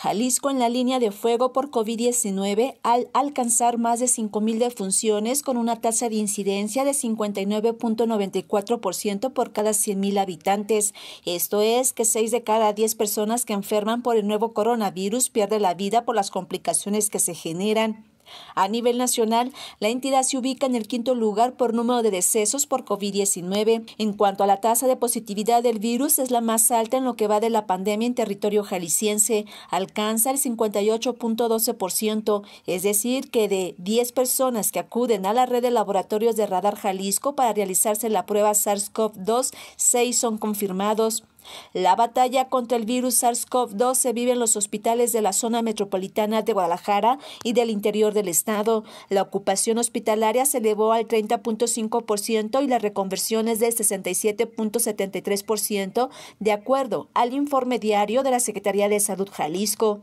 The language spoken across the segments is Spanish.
Jalisco en la línea de fuego por COVID-19 al alcanzar más de 5.000 defunciones con una tasa de incidencia de 59.94% por cada 100.000 habitantes. Esto es que 6 de cada 10 personas que enferman por el nuevo coronavirus pierden la vida por las complicaciones que se generan. A nivel nacional, la entidad se ubica en el quinto lugar por número de decesos por COVID-19. En cuanto a la tasa de positividad del virus, es la más alta en lo que va de la pandemia en territorio jalisciense. Alcanza el 58.12%, es decir, que de 10 personas que acuden a la red de laboratorios de Radar Jalisco para realizarse la prueba SARS-CoV-2, seis son confirmados. La batalla contra el virus SARS-CoV-2 se vive en los hospitales de la zona metropolitana de Guadalajara y del interior del estado. La ocupación hospitalaria se elevó al 30.5% y las reconversiones del 67.73% de acuerdo al informe diario de la Secretaría de Salud Jalisco.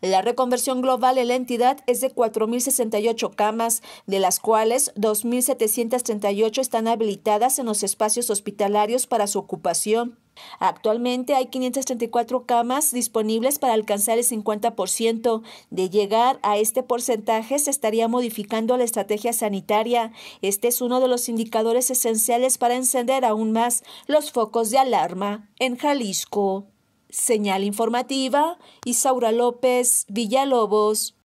La reconversión global en la entidad es de 4.068 camas, de las cuales 2.738 están habilitadas en los espacios hospitalarios para su ocupación. Actualmente hay 534 camas disponibles para alcanzar el 50%. De llegar a este porcentaje se estaría modificando la estrategia sanitaria. Este es uno de los indicadores esenciales para encender aún más los focos de alarma en Jalisco. Señal informativa, Isaura López Villalobos,